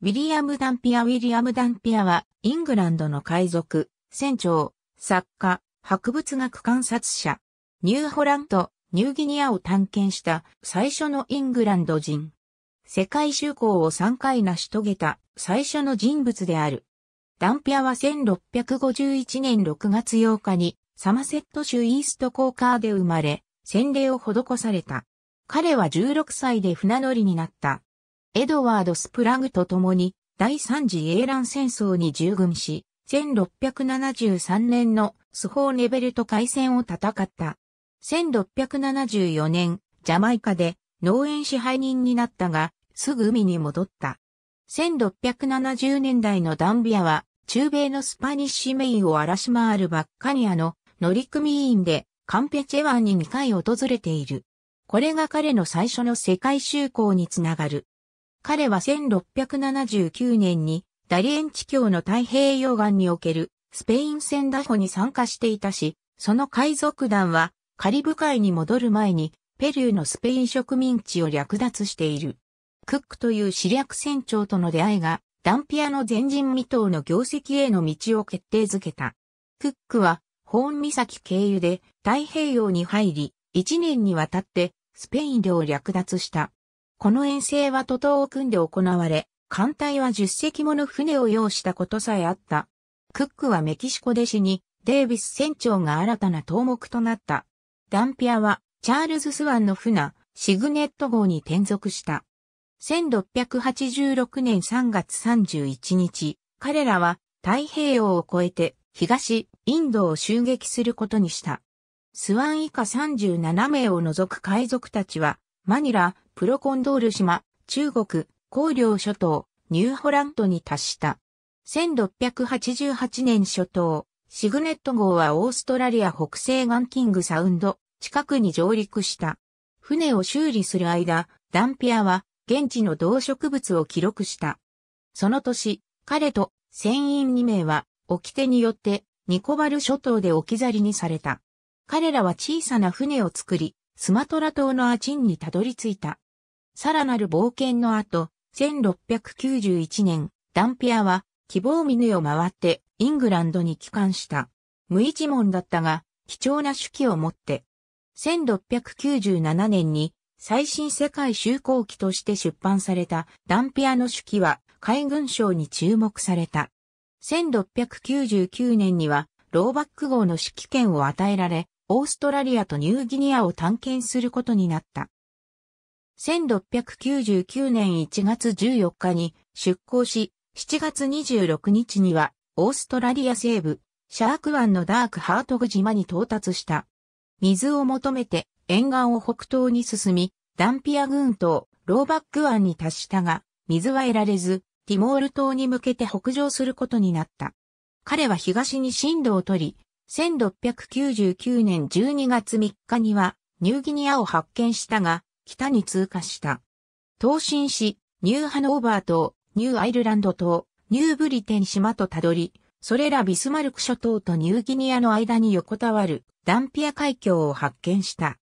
ウィリアム・ダンピア・ウィリアム・ダンピアは、イングランドの海賊、船長、作家、博物学観察者、ニューホラント、ニューギニアを探検した最初のイングランド人。世界就航を3回成し遂げた最初の人物である。ダンピアは1651年6月8日にサマセット州イーストコーカーで生まれ、洗礼を施された。彼は16歳で船乗りになった。エドワード・スプラグと共に第三次英乱戦争に従軍し、1673年のスホーネベルト海戦を戦った。1674年、ジャマイカで農園支配人になったが、すぐ海に戻った。1670年代のダンビアは、中米のスパニッシュメインを荒らし回るバッカニアの乗組員で、カンペチェ湾に2回訪れている。これが彼の最初の世界就航につながる。彼は1679年にダリエンチ教の太平洋岸におけるスペイン戦打法に参加していたし、その海賊団はカリブ海に戻る前にペルーのスペイン植民地を略奪している。クックという死略船長との出会いがダンピアの前人未到の業績への道を決定づけた。クックはホーン岬経由で太平洋に入り、1年にわたってスペイン領を略奪した。この遠征は徒党を組んで行われ、艦隊は10隻もの船を要したことさえあった。クックはメキシコで死に、デイビス船長が新たな頭目となった。ダンピアは、チャールズ・スワンの船、シグネット号に転属した。1686年3月31日、彼らは太平洋を越えて東インドを襲撃することにした。スワン以下37名を除く海賊たちは、マニラ、プロコンドール島、中国、広陵諸島、ニューホラントに達した。1688年初頭、シグネット号はオーストラリア北西岸キングサウンド近くに上陸した。船を修理する間、ダンピアは現地の動植物を記録した。その年、彼と船員2名は掟によってニコバル諸島で置き去りにされた。彼らは小さな船を作り、スマトラ島のアチンにたどり着いた。さらなる冒険の後、1691年、ダンピアは希望見ぬを回ってイングランドに帰還した。無一文だったが、貴重な手記を持って、1697年に最新世界修行記として出版されたダンピアの手記は海軍省に注目された。1699年にはローバック号の指揮権を与えられ、オーストラリアとニューギニアを探検することになった。1699年1月14日に出港し、7月26日にはオーストラリア西部、シャーク湾のダークハートグ島に到達した。水を求めて沿岸を北東に進み、ダンピア群島、ローバック湾に達したが、水は得られず、ティモール島に向けて北上することになった。彼は東に進路を取り、1699年12月3日にはニューギニアを発見したが、北に通過した。東進し、ニューハノーバー島、ニューアイルランド島、ニューブリテン島とたどり、それらビスマルク諸島とニューギニアの間に横たわるダンピア海峡を発見した。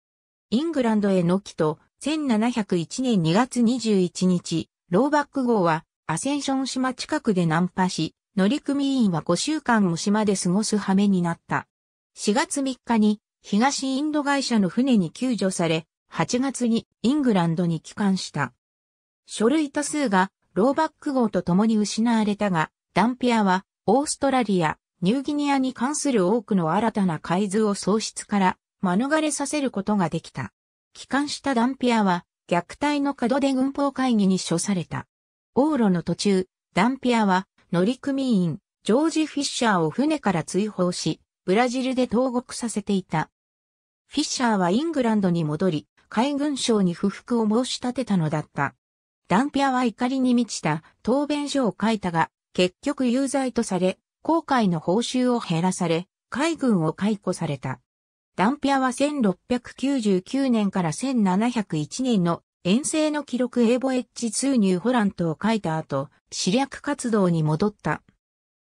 イングランドへの帰と1701年2月21日、ローバック号はアセンション島近くで難破し、乗組員は5週間も島で過ごす羽目になった。4月3日に東インド会社の船に救助され、8月にイングランドに帰還した。書類多数がローバック号と共に失われたが、ダンピアはオーストラリア、ニューギニアに関する多くの新たな海図を喪失から免れさせることができた。帰還したダンピアは虐待の門で軍法会議に処された。往路の途中、ダンピアは乗組員、ジョージ・フィッシャーを船から追放し、ブラジルで投獄させていた。フィッシャーはイングランドに戻り、海軍省に不服を申し立てたのだった。ダンピアは怒りに満ちた答弁書を書いたが、結局有罪とされ、後悔の報酬を減らされ、海軍を解雇された。ダンピアは1699年から1701年の遠征の記録エーボエッジ通ニュホラントを書いた後、知略活動に戻った。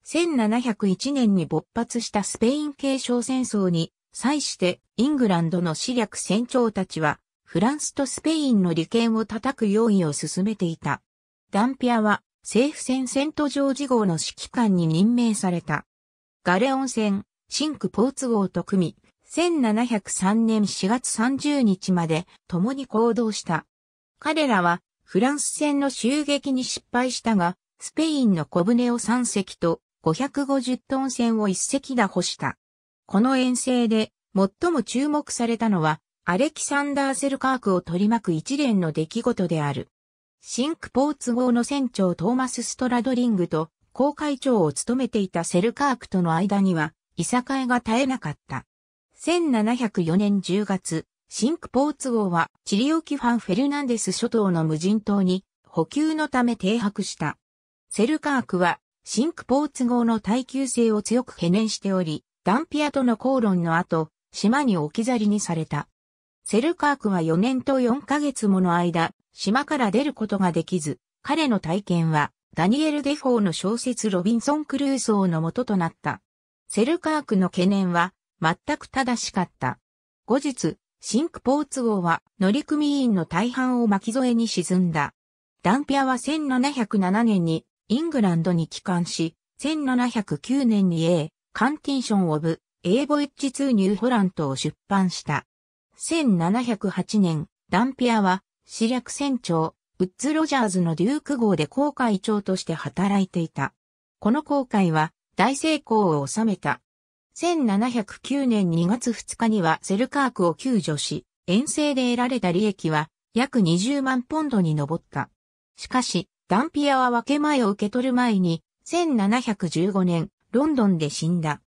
1701年に勃発したスペイン継承戦争に、際してイングランドの知略船長たちはフランスとスペインの利権を叩く用意を進めていた。ダンピアは政府戦セントジョージ号の指揮官に任命された。ガレオン戦、シンクポーツ号と組み、1703年4月30日まで共に行動した。彼らはフランス戦の襲撃に失敗したが、スペインの小舟を3隻と550トン船を1隻が干した。この遠征で最も注目されたのはアレキサンダー・セルカークを取り巻く一連の出来事である。シンクポーツ号の船長トーマス・ストラドリングと航海長を務めていたセルカークとの間には、いさかいが絶えなかった。1704年10月、シンクポーツ号はチリオキファン・フェルナンデス諸島の無人島に補給のため停泊した。セルカークはシンクポーツ号の耐久性を強く懸念しており、ダンピアとの口論の後、島に置き去りにされた。セルカークは4年と4ヶ月もの間、島から出ることができず、彼の体験は、ダニエル・デフォーの小説ロビンソン・クルーソーの元となった。セルカークの懸念は、全く正しかった。後日、シンクポーツ号は乗組員の大半を巻き添えに沈んだ。ダンピアは1707年にイングランドに帰還し、1709年に A、カンティンション・オブ、A・ ボイッジ2ニューホラントを出版した。1708年、ダンピアは、私略船長、ウッズ・ロジャーズのデューク号で航海長として働いていた。この航海は、大成功を収めた。1709年2月2日にはセルカークを救助し、遠征で得られた利益は約20万ポンドに上った。しかし、ダンピアは分け前を受け取る前に、1715年、ロンドンで死んだ。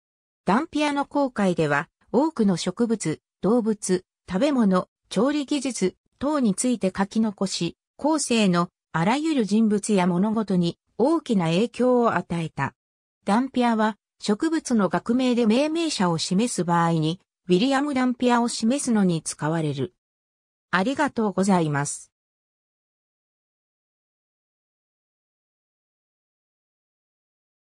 ダンピアの航海では、多くの植物、動物、食べ物、調理技術等について書き残し、後世のあらゆる人物や物事に大きな影響を与えた。ダンピアは植物の学名で命名者を示す場合に、ウィリアム・ダンピアを示すのに使われる。ありがとうございます。